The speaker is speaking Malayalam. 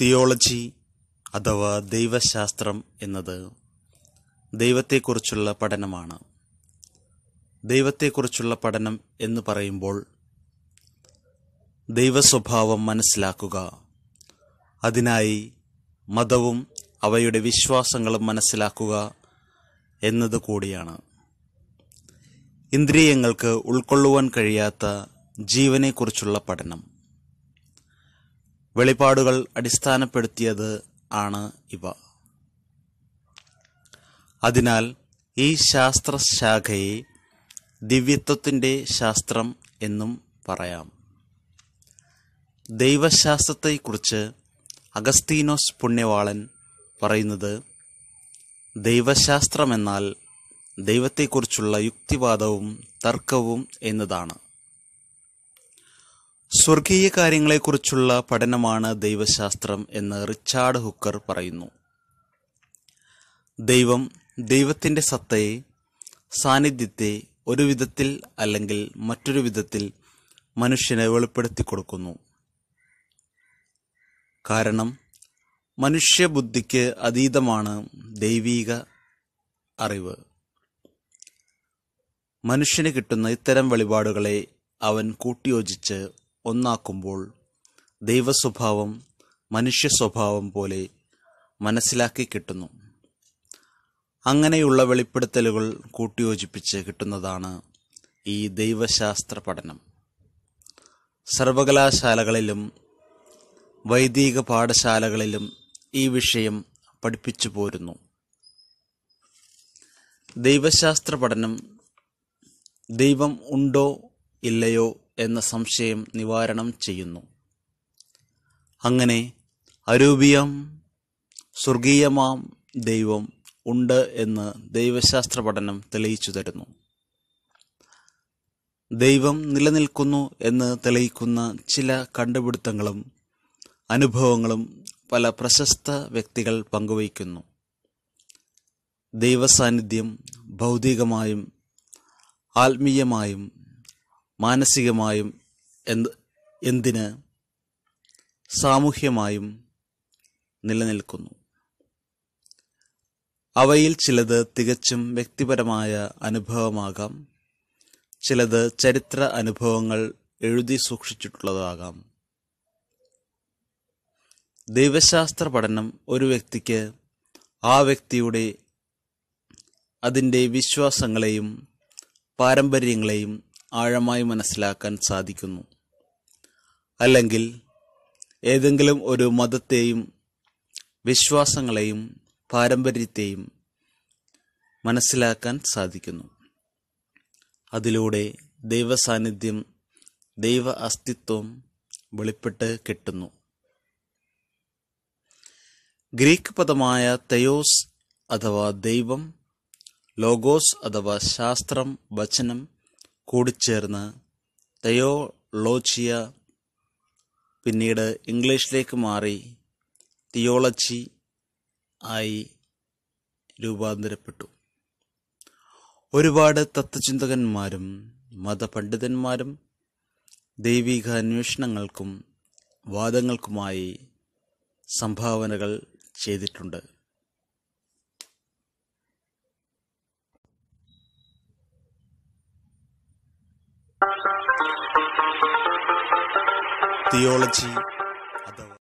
തിയോളജി അഥവാ ദൈവശാസ്ത്രം എന്നത് ദൈവത്തെക്കുറിച്ചുള്ള പഠനമാണ് ദൈവത്തെക്കുറിച്ചുള്ള പഠനം എന്ന് പറയുമ്പോൾ ദൈവസ്വഭാവം മനസ്സിലാക്കുക അതിനായി മതവും അവയുടെ വിശ്വാസങ്ങളും മനസ്സിലാക്കുക കൂടിയാണ് ഇന്ദ്രിയങ്ങൾക്ക് ഉൾക്കൊള്ളുവാൻ കഴിയാത്ത ജീവനെക്കുറിച്ചുള്ള പഠനം വെളിപാടുകൾ അടിസ്ഥാനപ്പെടുത്തിയത് ആണ് ഇവ അതിനാൽ ഈ ശാസ്ത്രശാഖയെ ദിവ്യത്വത്തിൻ്റെ ശാസ്ത്രം എന്നും പറയാം ദൈവശാസ്ത്രത്തെക്കുറിച്ച് അഗസ്തീനോസ് പുണ്യവാളൻ പറയുന്നത് ദൈവശാസ്ത്രമെന്നാൽ ദൈവത്തെക്കുറിച്ചുള്ള യുക്തിവാദവും തർക്കവും എന്നതാണ് സ്വർഗീയ കാര്യങ്ങളെക്കുറിച്ചുള്ള പഠനമാണ് ദൈവശാസ്ത്രം എന്ന് റിച്ചാർഡ് ഹുക്കർ പറയുന്നു ദൈവം ദൈവത്തിൻ്റെ സത്തയെ സാന്നിധ്യത്തെ ഒരു വിധത്തിൽ അല്ലെങ്കിൽ മറ്റൊരു വിധത്തിൽ മനുഷ്യനെ വെളിപ്പെടുത്തി കൊടുക്കുന്നു കാരണം മനുഷ്യബുദ്ധിക്ക് അതീതമാണ് ദൈവീക അറിവ് മനുഷ്യന് കിട്ടുന്ന ഇത്തരം വെളിപാടുകളെ അവൻ കൂട്ടിയോജിച്ച് ഒന്നാക്കുമ്പോൾ ദൈവസ്വഭാവം മനുഷ്യ സ്വഭാവം പോലെ മനസ്സിലാക്കി കിട്ടുന്നു അങ്ങനെയുള്ള വെളിപ്പെടുത്തലുകൾ കൂട്ടിയോജിപ്പിച്ച് കിട്ടുന്നതാണ് ഈ ദൈവശാസ്ത്ര പഠനം സർവകലാശാലകളിലും വൈദിക പാഠശാലകളിലും ഈ വിഷയം പഠിപ്പിച്ചു പോരുന്നു ദൈവശാസ്ത്ര പഠനം ദൈവം ഉണ്ടോ ഇല്ലയോ എന്ന സംശയം നിവാരണം ചെയ്യുന്നു അങ്ങനെ അരൂപിയം സ്വർഗീയമാം ദൈവം ഉണ്ട് എന്ന് ദൈവശാസ്ത്ര പഠനം തെളിയിച്ചു തരുന്നു ദൈവം നിലനിൽക്കുന്നു എന്ന് തെളിയിക്കുന്ന ചില കണ്ടുപിടുത്തങ്ങളും അനുഭവങ്ങളും പല പ്രശസ്ത വ്യക്തികൾ പങ്കുവയ്ക്കുന്നു ദൈവസാന്നിധ്യം ഭൗതികമായും ആത്മീയമായും മാനസികമായും എന്ത് എന്തിന് സാമൂഹ്യമായും നിലനിൽക്കുന്നു അവയിൽ ചിലത് തികച്ചും വ്യക്തിപരമായ അനുഭവമാകാം ചിലത് ചരിത്ര അനുഭവങ്ങൾ എഴുതി സൂക്ഷിച്ചിട്ടുള്ളതാകാം ദൈവശാസ്ത്ര പഠനം ഒരു വ്യക്തിക്ക് ആ വ്യക്തിയുടെ അതിൻ്റെ വിശ്വാസങ്ങളെയും പാരമ്പര്യങ്ങളെയും ആഴമായി മനസ്സിലാക്കാൻ സാധിക്കുന്നു അല്ലെങ്കിൽ ഏതെങ്കിലും ഒരു മതത്തെയും വിശ്വാസങ്ങളെയും പാരമ്പര്യത്തെയും മനസ്സിലാക്കാൻ സാധിക്കുന്നു അതിലൂടെ ദൈവസാന്നിധ്യം ദൈവ അസ്തിത്വം വെളിപ്പെട്ട് കിട്ടുന്നു ഗ്രീക്ക് പദമായ തയോസ് അഥവാ ദൈവം ലോഗോസ് അഥവാ ശാസ്ത്രം വചനം കൂടിച്ചേർന്ന് തയോളോജിയ പിന്നീട് ഇംഗ്ലീഷിലേക്ക് മാറി തിയോളജി ആയി രൂപാന്തരപ്പെട്ടു ഒരുപാട് തത്വചിന്തകന്മാരും മതപണ്ഡിതന്മാരും ദൈവിക അന്വേഷണങ്ങൾക്കും വാദങ്ങൾക്കുമായി സംഭാവനകൾ ചെയ്തിട്ടുണ്ട് theology